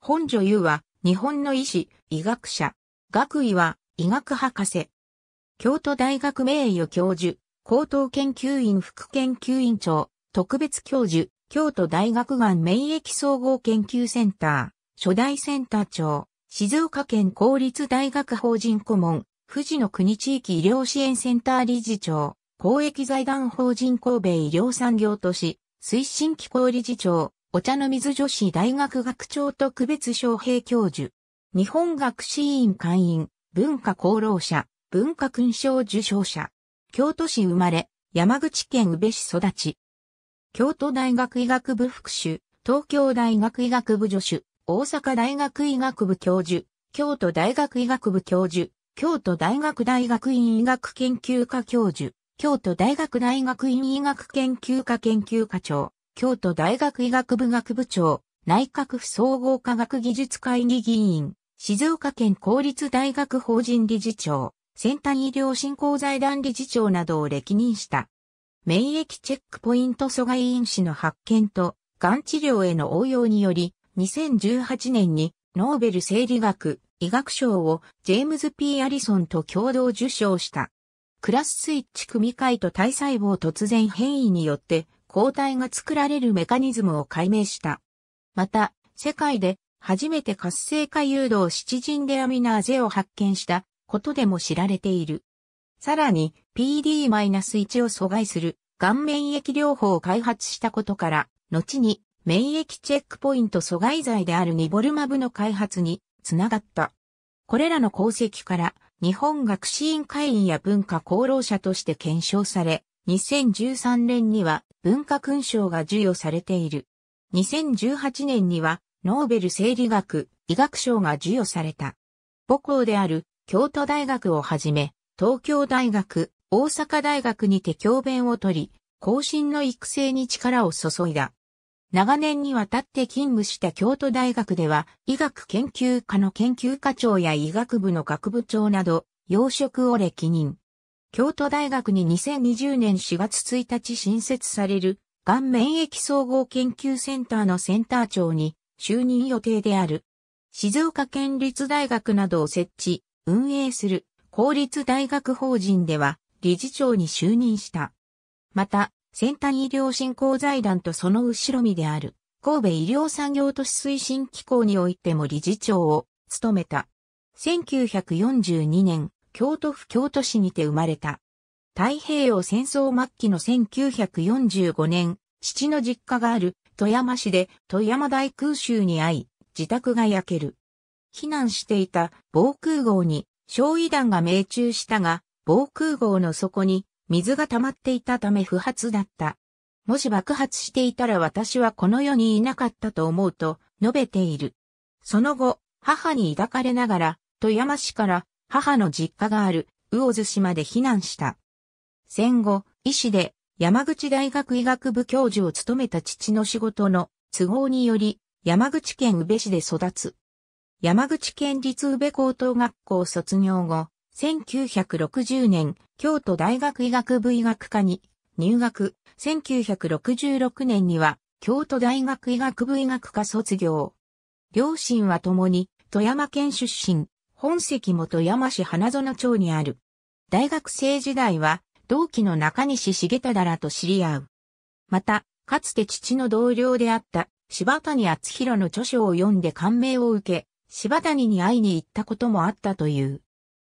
本女優は日本の医師、医学者。学位は医学博士。京都大学名誉教授、高等研究院副研究院長、特別教授、京都大学がん免疫総合研究センター、初代センター長、静岡県公立大学法人顧問、富士の国地域医療支援センター理事長、公益財団法人神戸医療産業都市、推進機構理事長、お茶の水女子大学学長特別招聘教授、日本学士院会員、文化功労者、文化勲章受章者、京都市生まれ、山口県宇部市育ち、京都大学医学部副手、東京大学医学部助手、大阪大学医学部教授、京都大学医学部教授、京都大学大学院医学研究科教授、京都大学大学院医学研究科研究科長。京都大学医学部学部長、内閣府総合科学技術会議議員、静岡県公立大学法人理事長、先端医療振興財団理事長などを歴任した。免疫チェックポイント阻害因子の発見と、がん治療への応用により、2018年にノーベル生理学医学賞をジェームズ・ P・ アリソンと共同受賞した。クラススイッチ組み換えと体細胞突然変異によって抗体が作られるメカニズムを解明した。また、世界で初めて活性化誘導七人でアミナーゼを発見したことでも知られている。さらに PD-1 を阻害する顔免疫療法を開発したことから、後に免疫チェックポイント阻害剤であるニボルマブの開発につながった。これらの功績から日本学士院会員や文化功労者として検証され、2013年には文化勲章が授与されている。2018年にはノーベル生理学、医学賞が授与された。母校である京都大学をはじめ、東京大学、大阪大学にて教鞭を取り、後進の育成に力を注いだ。長年にわたって勤務した京都大学では、医学研究科の研究科長や医学部の学部長など、要職を歴任。京都大学に2020年4月1日新設される、がん免疫総合研究センターのセンター長に就任予定である。静岡県立大学などを設置、運営する公立大学法人では理事長に就任した。また、先端医療振興財団とその後ろ身である神戸医療産業都市推進機構においても理事長を務めた。1942年、京都府京都市にて生まれた。太平洋戦争末期の1945年、父の実家がある富山市で富山大空襲に遭い、自宅が焼ける。避難していた防空壕に焼夷弾が命中したが、防空壕の底に水が溜まっていたため不発だった。もし爆発していたら私はこの世にいなかったと思うと述べている。その後、母に抱かれながら、富山市から母の実家がある魚津市まで避難した。戦後、医師で山口大学医学部教授を務めた父の仕事の都合により、山口県宇部市で育つ。山口県立宇部高等学校卒業後、1960年、京都大学医学部医学科に入学、1966年には、京都大学医学部医学科卒業。両親は共に、富山県出身、本籍も山市花園町にある。大学生時代は、同期の中西重忠らと知り合う。また、かつて父の同僚であった柴谷厚弘の著書を読んで感銘を受け、柴谷に会いに行ったこともあったという。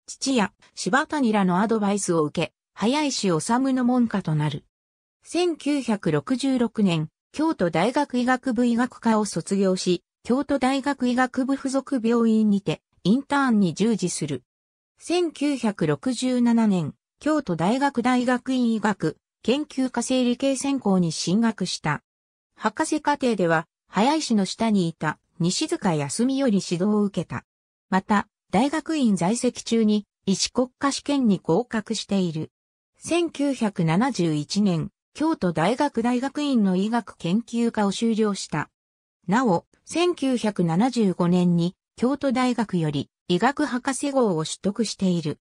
父や柴谷らのアドバイスを受け、早石治の門下となる。1966年、京都大学医学部医学科を卒業し、京都大学医学部附属病院にて、インターンに従事する。1967年、京都大学大学院医学研究科生理系専攻に進学した。博士課程では、早石の下にいた西塚康美より指導を受けた。また、大学院在籍中に医師国家試験に合格している。1971年、京都大学大学院の医学研究科を修了した。なお、1975年に京都大学より医学博士号を取得している。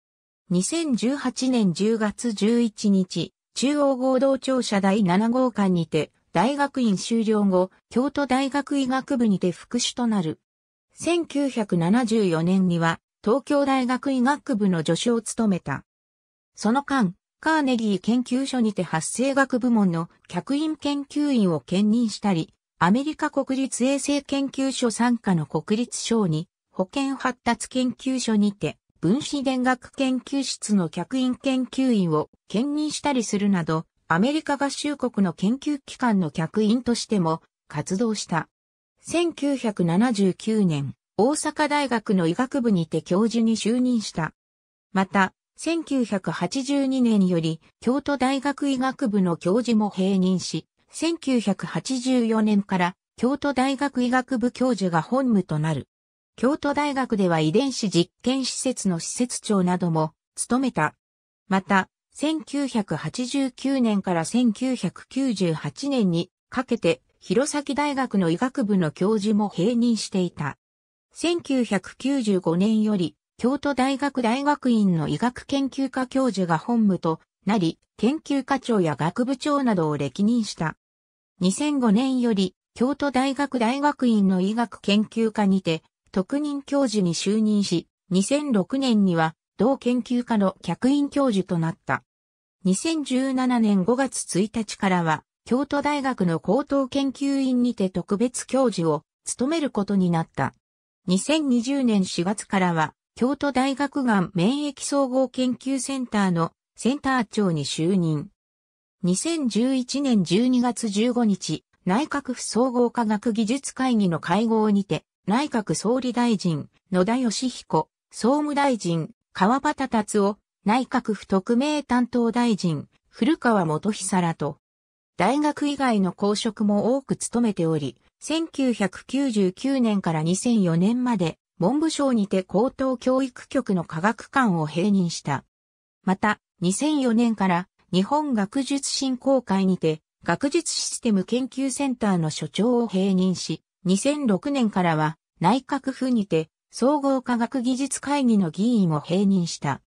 2018年10月11日、中央合同庁舎第7号館にて、大学院修了後、京都大学医学部にて副手となる。1974年には、東京大学医学部の助手を務めた。その間、カーネギー研究所にて発生学部門の客員研究員を兼任したり、アメリカ国立衛生研究所参加の国立省に保健発達研究所にて分子電学研究室の客員研究員を兼任したりするなど、アメリカ合衆国の研究機関の客員としても活動した。1979年、大阪大学の医学部にて教授に就任した。また、1982年より京都大学医学部の教授も併任し、1984年から京都大学医学部教授が本務となる。京都大学では遺伝子実験施設の施設長なども務めた。また、1989年から1998年にかけて弘前大学の医学部の教授も併任していた。1995年より京都大学大学院の医学研究科教授が本務となり、研究科長や学部長などを歴任した。2005年より京都大学大学院の医学研究科にて特任教授に就任し、2006年には同研究科の客員教授となった。2017年5月1日からは、京都大学の高等研究院にて特別教授を務めることになった。2020年4月からは、京都大学がん免疫総合研究センターのセンター長に就任。2011年12月15日、内閣府総合科学技術会議の会合にて、内閣総理大臣、野田義彦、総務大臣、川端達夫、内閣府特命担当大臣、古川元久らと、大学以外の公職も多く務めており、1999年から2004年まで、文部省にて高等教育局の科学官を併任した。また、2004年から日本学術振興会にて、学術システム研究センターの所長を併任し、2006年からは内閣府にて総合科学技術会議の議員を併任した。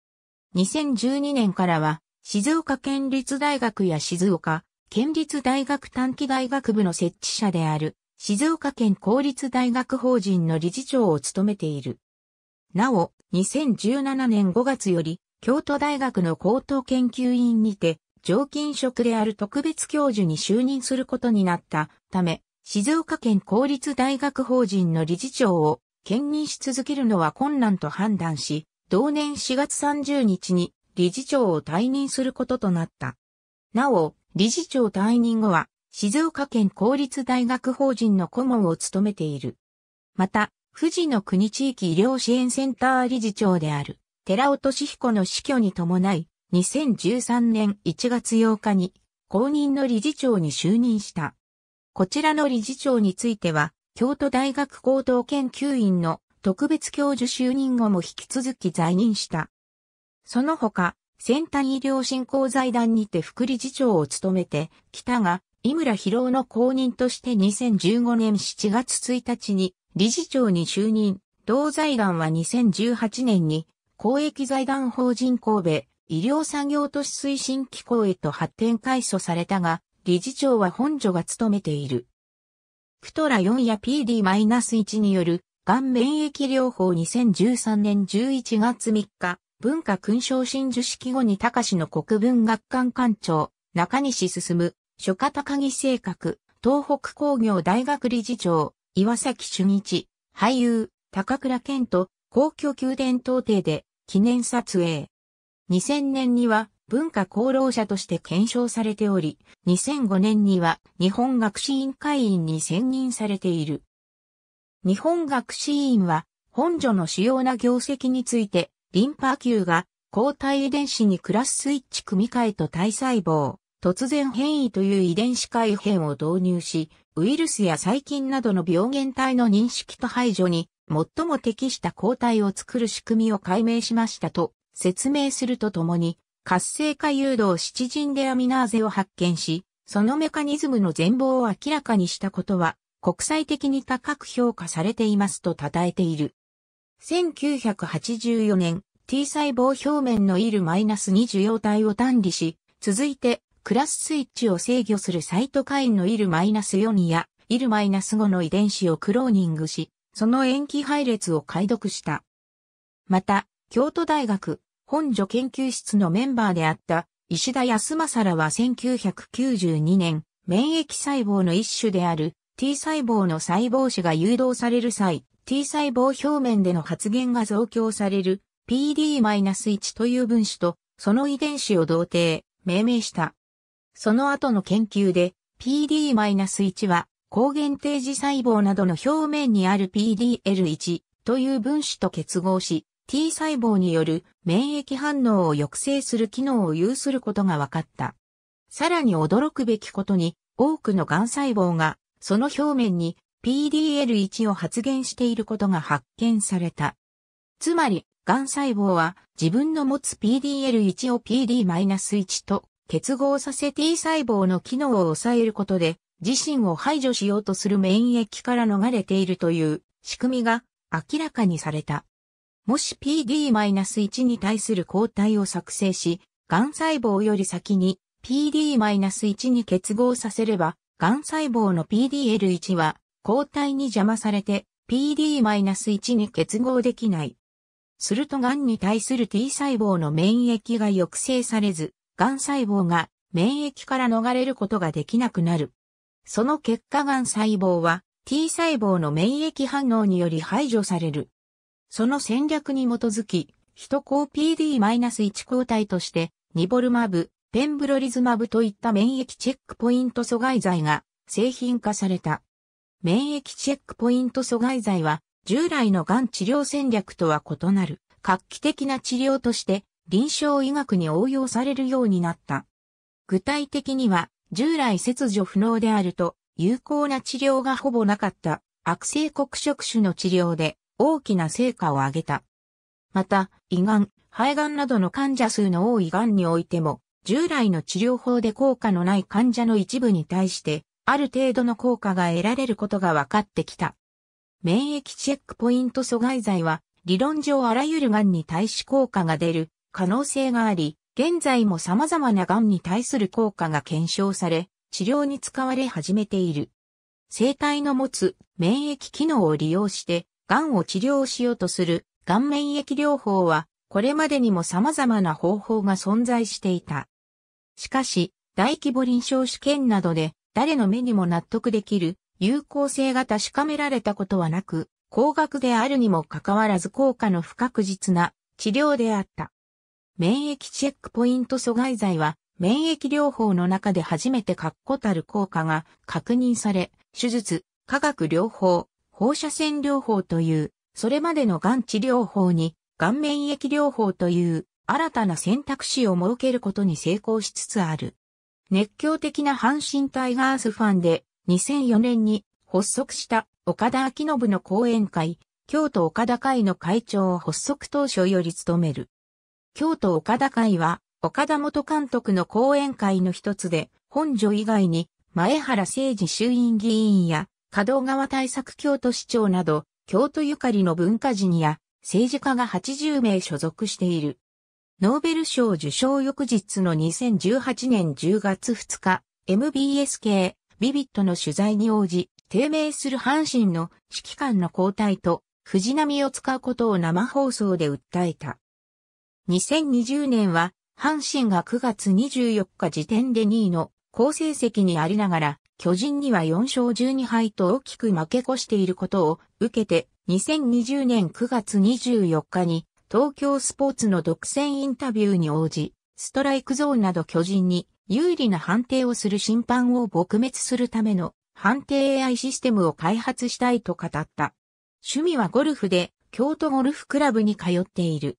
2012年からは静岡県立大学や静岡県立大学短期大学部の設置者である静岡県公立大学法人の理事長を務めている。なお、2017年5月より京都大学の高等研究院にて、常勤職である特別教授に就任することになったため、静岡県公立大学法人の理事長を兼任し続けるのは困難と判断し、同年4月30日に理事長を退任することとなった。なお、理事長退任後は、静岡県公立大学法人の顧問を務めている。また、富士の国地域医療支援センター理事長である。寺尾俊彦の死去に伴い、2013年1月8日に、公認の理事長に就任した。こちらの理事長については、京都大学高等研究院の特別教授就任後も引き続き在任した。その他、先端医療振興財団にて副理事長を務めてきたが、井村博夫の公認として2015年7月1日に理事長に就任。同財団は2018年に公益財団法人神戸医療産業都市推進機構へと発展改組されたが、理事長は本所が務めている。クトラ4や PD-1 による、がん免疫療法2013年11月3日、文化勲章新受式後に高市の国文学館館長、中西進、諸方鍵性格、東北工業大学理事長、岩崎俊一、俳優、高倉健と、皇居宮殿東邸で、記念撮影。2000年には文化功労者として検証されており、2005年には日本学士院会員に選任されている。日本学士院は本所の主要な業績について、リンパ球が抗体遺伝子にクラススイッチ組み換えと体細胞、突然変異という遺伝子改変を導入し、ウイルスや細菌などの病原体の認識と排除に最も適した抗体を作る仕組みを解明しましたと説明するとともに、活性化誘導七人でアミナーゼを発見し、そのメカニズムの全貌を明らかにしたことは、国際的に高く評価されていますと称えている。1984年、T 細胞表面のイル -2 受容体を単理し、続いて、クラススイッチを制御するサイトカインのイル -4 やイル -5 の遺伝子をクローニングし、その延期配列を解読した。また、京都大学本助研究室のメンバーであった石田康政らは1992年、免疫細胞の一種である T 細胞の細胞子が誘導される際、T 細胞表面での発現が増強される PD-1 という分子とその遺伝子を同定、命名した。その後の研究で PD-1 は抗原定時細胞などの表面にある PDL1 という分子と結合し、T 細胞による免疫反応を抑制する機能を有することが分かった。さらに驚くべきことに、多くの癌細胞が、その表面に PDL1 を発現していることが発見された。つまり、癌細胞は自分の持つ PDL1 を PD-1 と結合させ T 細胞の機能を抑えることで自身を排除しようとする免疫から逃れているという仕組みが明らかにされた。もし PD-1 に対する抗体を作成し、癌細胞より先に PD-1 に結合させれば、癌細胞の PDL1 は抗体に邪魔されて PD-1 に結合できない。すると癌に対する T 細胞の免疫が抑制されず、癌細胞が免疫から逃れることができなくなる。その結果癌細胞は T 細胞の免疫反応により排除される。その戦略に基づき、人抗 PD-1 抗体として、ニボルマブ、ペンブロリズマブといった免疫チェックポイント阻害剤が製品化された。免疫チェックポイント阻害剤は、従来の癌治療戦略とは異なる、画期的な治療として、臨床医学に応用されるようになった。具体的には、従来切除不能であると、有効な治療がほぼなかった悪性黒色種の治療で大きな成果を上げた。また、胃がん、肺がんなどの患者数の多いがんにおいても、従来の治療法で効果のない患者の一部に対して、ある程度の効果が得られることが分かってきた。免疫チェックポイント阻害剤は、理論上あらゆるがんに対し効果が出る可能性があり、現在も様々な癌に対する効果が検証され、治療に使われ始めている。生体の持つ免疫機能を利用して、癌を治療しようとする、癌免疫療法は、これまでにも様々な方法が存在していた。しかし、大規模臨床試験などで、誰の目にも納得できる有効性が確かめられたことはなく、高額であるにもかかわらず効果の不確実な治療であった。免疫チェックポイント阻害剤は、免疫療法の中で初めて確固たる効果が確認され、手術、化学療法、放射線療法という、それまでのがん治療法に、がん免疫療法という新たな選択肢を設けることに成功しつつある。熱狂的な阪神タイガースファンで2004年に発足した岡田明信の講演会、京都岡田会の会長を発足当初より務める。京都岡田会は、岡田元監督の講演会の一つで、本所以外に、前原誠二衆院議員や、藤川対策京都市長など、京都ゆかりの文化人や、政治家が80名所属している。ノーベル賞受賞翌日の2018年10月2日、MBS 系、ビビットの取材に応じ、低迷する阪神の指揮官の交代と、藤波を使うことを生放送で訴えた。2020年は、阪神が9月24日時点で2位の好成績にありながら、巨人には4勝12敗と大きく負け越していることを受けて、2020年9月24日に東京スポーツの独占インタビューに応じ、ストライクゾーンなど巨人に有利な判定をする審判を撲滅するための判定 AI システムを開発したいと語った。趣味はゴルフで京都ゴルフクラブに通っている。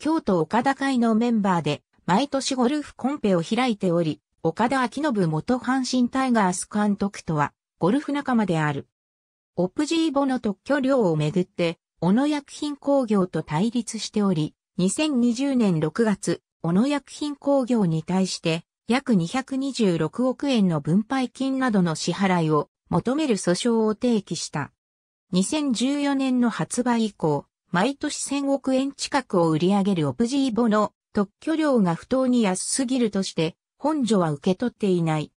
京都岡田会のメンバーで、毎年ゴルフコンペを開いており、岡田昭信元阪神タイガース監督とは、ゴルフ仲間である。オプジーボの特許料をめぐって、小野薬品工業と対立しており、2020年6月、小野薬品工業に対して、約226億円の分配金などの支払いを求める訴訟を提起した。2014年の発売以降、毎年1000億円近くを売り上げるオプジーボの特許料が不当に安すぎるとして、本所は受け取っていない。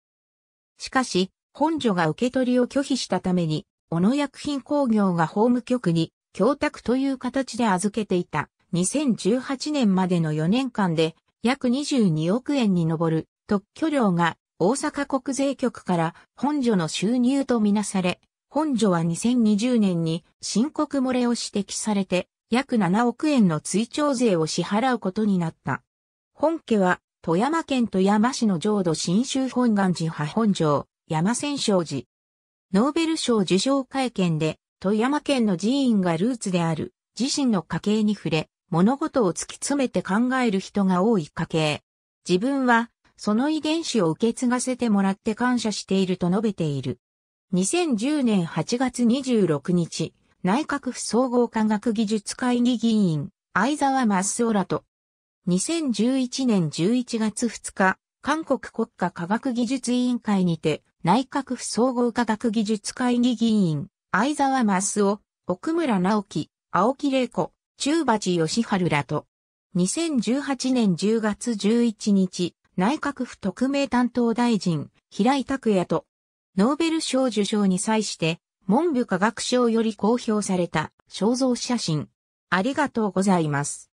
しかし、本所が受け取りを拒否したために、小野薬品工業が法務局に、供託という形で預けていた、2018年までの4年間で、約22億円に上る特許料が大阪国税局から本所の収入とみなされ、本所は2020年に申告漏れを指摘されて約7億円の追徴税を支払うことになった。本家は富山県富山市の浄土新州本願寺派本城山千勝寺。ノーベル賞受賞会見で富山県の寺院がルーツである自身の家系に触れ物事を突き詰めて考える人が多い家系。自分はその遺伝子を受け継がせてもらって感謝していると述べている。2010年8月26日、内閣府総合科学技術会議議員、相沢マスオラと、2011年11月2日、韓国国家科学技術委員会にて、内閣府総合科学技術会議議員、相沢マスオ、奥村直樹、青木玲子、中鉢義春らと、2018年10月11日、内閣府特命担当大臣、平井拓也と、ノーベル賞受賞に際して、文部科学省より公表された肖像写真。ありがとうございます。